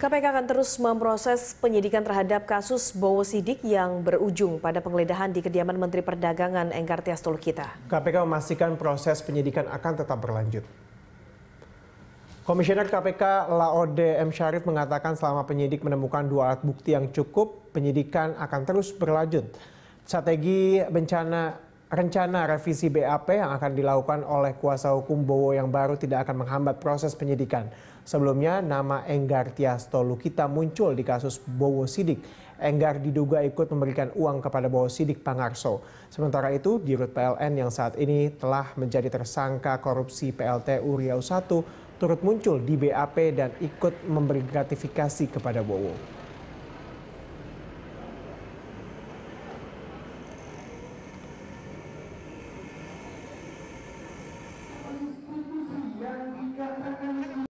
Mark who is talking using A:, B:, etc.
A: KPK akan terus memproses penyidikan terhadap kasus Bowo Sidik yang berujung pada penggeledahan di kediaman Menteri Perdagangan Enggar Tias Tolukita.
B: KPK memastikan proses penyidikan akan tetap berlanjut. Komisioner KPK Laode M. Syarif mengatakan selama penyidik menemukan dua alat bukti yang cukup, penyidikan akan terus berlanjut. Strategi bencana rencana revisi BAP yang akan dilakukan oleh kuasa hukum Bowo yang baru tidak akan menghambat proses penyidikan. Sebelumnya, nama Enggar Tiasto Lukita muncul di kasus Bowo Sidik. Enggar diduga ikut memberikan uang kepada Bowo Sidik Pangarso. Sementara itu, Dirut PLN yang saat ini telah menjadi tersangka korupsi PLTU Riau I turut muncul di BAP dan ikut memberi gratifikasi kepada Bowo.